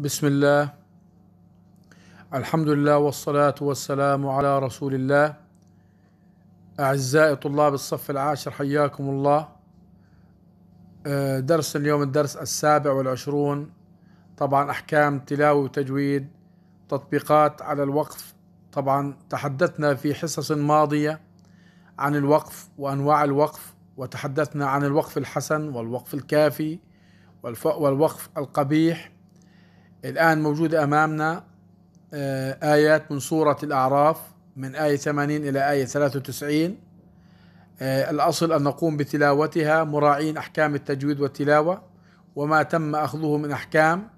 بسم الله الحمد لله والصلاة والسلام على رسول الله أعزائي طلاب الصف العاشر حياكم الله آه، درس اليوم الدرس السابع والعشرون طبعا أحكام تلاوة وتجويد تطبيقات على الوقف طبعا تحدثنا في حصص ماضية عن الوقف وأنواع الوقف وتحدثنا عن الوقف الحسن والوقف الكافي والوقف القبيح الآن موجودة أمامنا آه، آيات من سورة الأعراف من آية 80 إلى آية 93 آه، الأصل أن نقوم بتلاوتها مراعين أحكام التجويد والتلاوة وما تم أخذه من أحكام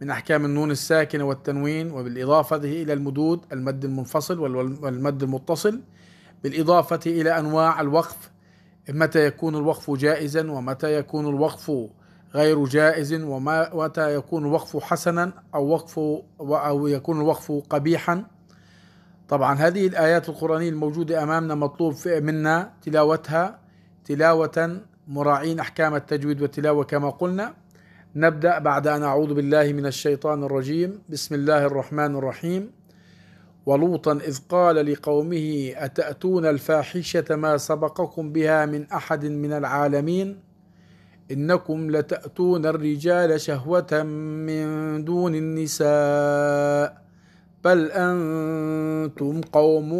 من أحكام النون الساكنة والتنوين وبالإضافة إلى المدود المد المنفصل والمد المتصل بالإضافة إلى أنواع الوقف متى يكون الوقف جائزا ومتى يكون الوقف غير جائز وما ومتى يكون الوقف حسنا أو وقف أو يكون الوقف قبيحا طبعا هذه الآيات القرآنية الموجودة أمامنا مطلوب منا تلاوتها تلاوة مراعين أحكام التجويد والتلاوة كما قلنا نبدأ بعد أن أعوذ بالله من الشيطان الرجيم بسم الله الرحمن الرحيم ولوطا إذ قال لقومه أتأتون الفاحشة ما سبقكم بها من أحد من العالمين انكم لتاتون الرجال شهوه من دون النساء بل انتم قوم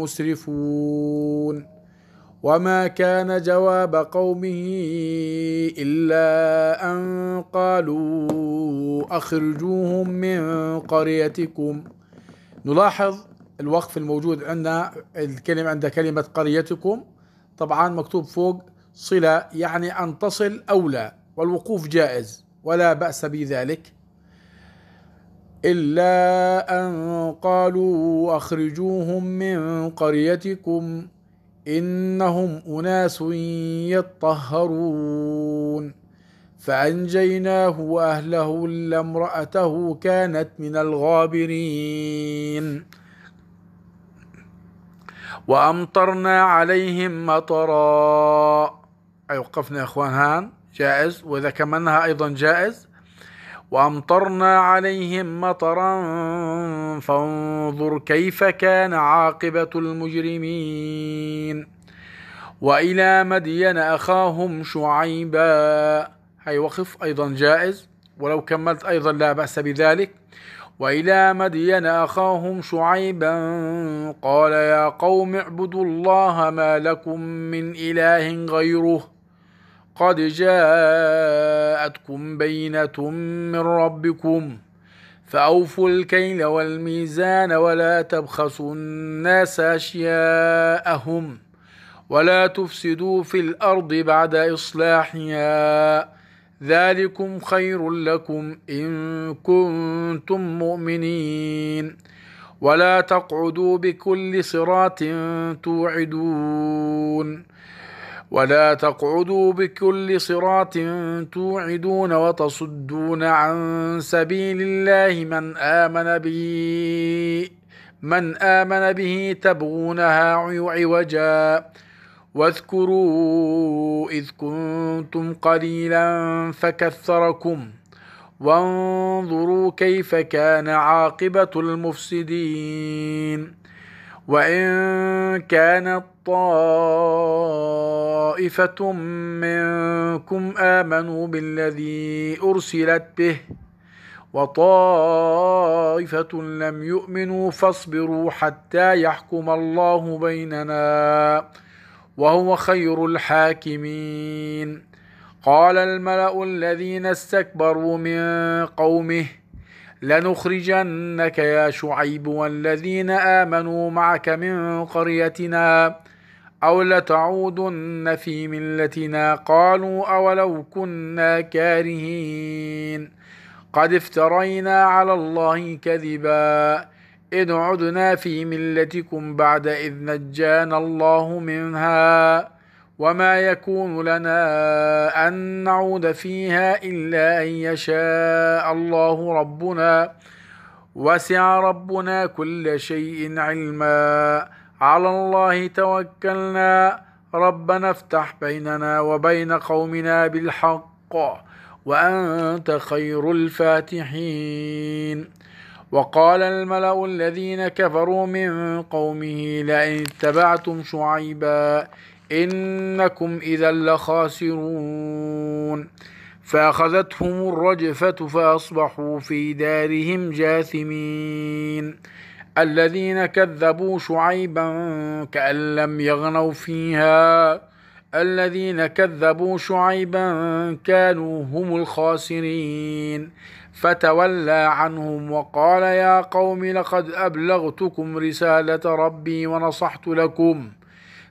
مسرفون وما كان جواب قومه الا ان قالوا اخرجوهم من قريتكم نلاحظ الوقف الموجود عندنا الكلمه عند كلمه قريتكم طبعا مكتوب فوق صلة يعني أن تصل أو لا والوقوف جائز ولا بأس بذلك إلا أن قالوا أخرجوهم من قريتكم إنهم أناس يطهرون فأنجيناه وأهله إلا امرأته كانت من الغابرين وأمطرنا عليهم مطرًا أي وقفنا يا إخوان هان جائز وإذا كملناها أيضا جائز وأمطرنا عليهم مطرا فانظر كيف كان عاقبة المجرمين وإلى مدين أخاهم شعيبا هي وقف أيضا جائز ولو كملت أيضا لا بأس بذلك وإلى مدين أخاهم شعيبا قال يا قوم اعبدوا الله ما لكم من إله غيره قد جاءتكم بينة من ربكم فأوفوا الكيل والميزان ولا تبخسوا الناس أشياءهم ولا تفسدوا في الأرض بعد إصلاحها ذلكم خير لكم إن كنتم مؤمنين ولا تقعدوا بكل صراط توعدون ولا تقعدوا بكل صراط توعدون وتصدون عن سبيل الله من آمن به من آمن به تبغونها عوجا واذكروا إذ كنتم قليلا فكثركم وانظروا كيف كان عاقبة المفسدين وإن كانت طائفة منكم آمنوا بالذي أرسلت به وطائفة لم يؤمنوا فاصبروا حتى يحكم الله بيننا وهو خير الحاكمين قال الملأ الذين استكبروا من قومه لنخرجنك يا شعيب والذين آمنوا معك من قريتنا أو لتعودن في ملتنا قالوا أولو كنا كارهين قد افترينا على الله كذبا إن عدنا في ملتكم بعد إذ نجانا الله منها وما يكون لنا أن نعود فيها إلا أن يشاء الله ربنا وسع ربنا كل شيء علما على الله توكلنا ربنا افتح بيننا وبين قومنا بالحق وأنت خير الفاتحين وقال الملأ الذين كفروا من قومه لئن اتبعتم شعيبا إنكم إذا لخاسرون فأخذتهم الرجفة فأصبحوا في دارهم جاثمين الذين كذبوا شعيبا كأن لم يغنوا فيها الذين كذبوا شعيبا كانوا هم الخاسرين فتولى عنهم وقال يا قوم لقد أبلغتكم رسالة ربي ونصحت لكم ۖ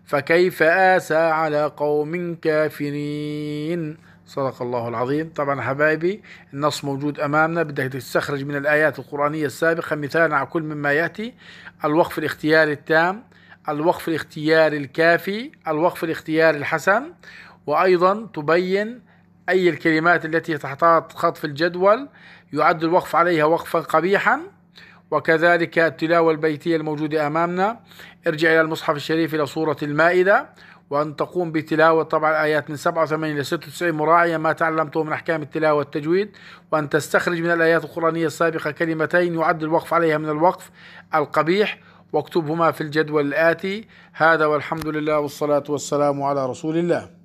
فكيف آسى على قوم كافرين صدق الله العظيم طبعا حبايبي النص موجود أمامنا بدك تستخرج من الآيات القرآنية السابقة مثالا على كل مما يأتي الوقف الاختياري التام الوقف الاختياري الكافي الوقف الاختياري الحسن وأيضا تبين أي الكلمات التي تحتاط خطف الجدول يعد الوقف عليها وقفا قبيحا وكذلك التلاوة البيتية الموجودة أمامنا ارجع إلى المصحف الشريف إلى سورة المائدة وأن تقوم بتلاوة طبعا الآيات من 87 إلى 96 مراعية ما تعلمته من أحكام التلاوة والتجويد وأن تستخرج من الآيات القرآنية السابقة كلمتين يعد الوقف عليها من الوقف القبيح واكتبهما في الجدول الآتي هذا والحمد لله والصلاة والسلام على رسول الله